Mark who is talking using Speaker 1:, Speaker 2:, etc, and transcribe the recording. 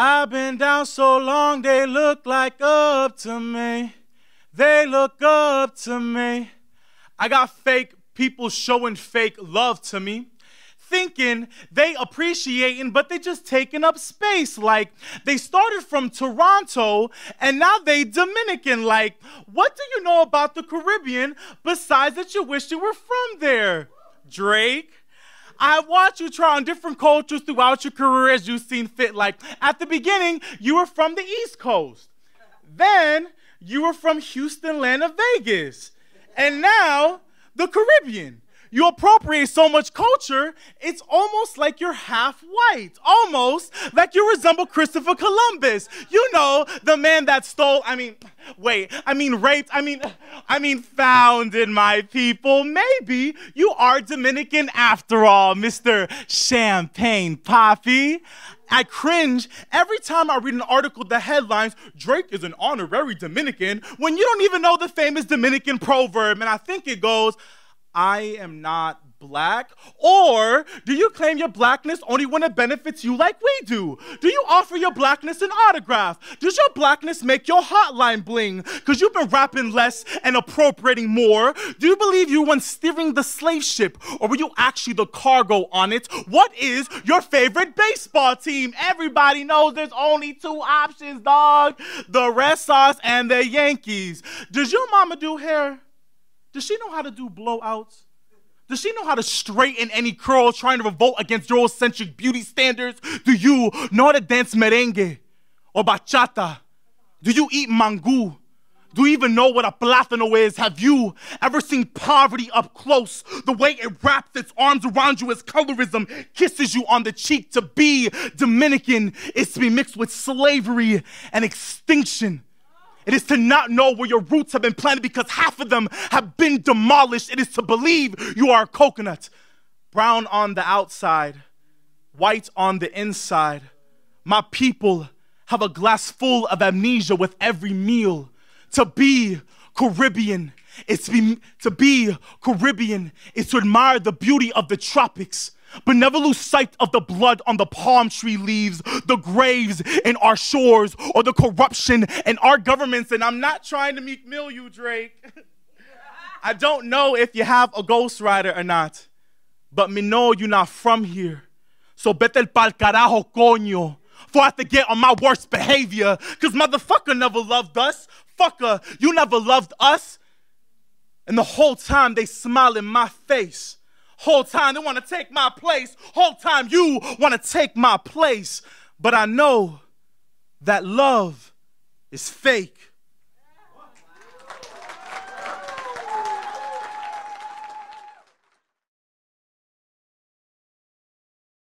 Speaker 1: I've been down so long, they look like up to me. They look up to me. I got fake people showing fake love to me thinking they appreciating, but they just taking up space. Like they started from Toronto and now they Dominican. Like, what do you know about the Caribbean besides that you wish you were from there? Drake. I watched you try on different cultures throughout your career as you've seen fit. Like at the beginning, you were from the East Coast. Then you were from Houston, land of Vegas. And now the Caribbean you appropriate so much culture, it's almost like you're half white, almost like you resemble Christopher Columbus. You know, the man that stole, I mean, wait, I mean, raped, I mean, I mean, founded my people. Maybe you are Dominican after all, Mr. Champagne Poppy. I cringe every time I read an article that headlines Drake is an honorary Dominican when you don't even know the famous Dominican proverb. And I think it goes, I am not black? Or do you claim your blackness only when it benefits you like we do? Do you offer your blackness an autograph? Does your blackness make your hotline bling? Cause you've been rapping less and appropriating more. Do you believe you were steering the slave ship or were you actually the cargo on it? What is your favorite baseball team? Everybody knows there's only two options, dog. The Red Sox and the Yankees. Does your mama do hair? Does she know how to do blowouts? Does she know how to straighten any curls? trying to revolt against Eurocentric beauty standards? Do you know how to dance merengue or bachata? Do you eat mango? Do you even know what a plátano is? Have you ever seen poverty up close? The way it wraps its arms around you as colorism kisses you on the cheek. To be Dominican is to be mixed with slavery and extinction. It is to not know where your roots have been planted because half of them have been demolished. It is to believe you are a coconut, brown on the outside, white on the inside. My people have a glass full of amnesia with every meal. To be Caribbean, it's be, to be Caribbean is to admire the beauty of the tropics but never lose sight of the blood on the palm tree leaves, the graves in our shores, or the corruption in our governments. And I'm not trying to Meek Mill you, Drake. I don't know if you have a ghostwriter or not, but me know you're not from here. So vete pa'l carajo, coño. For I have to get on my worst behavior, cause motherfucker never loved us. Fucker, you never loved us. And the whole time they smile in my face Whole time they want to take my place. Whole time you want to take my place. But I know that love is fake.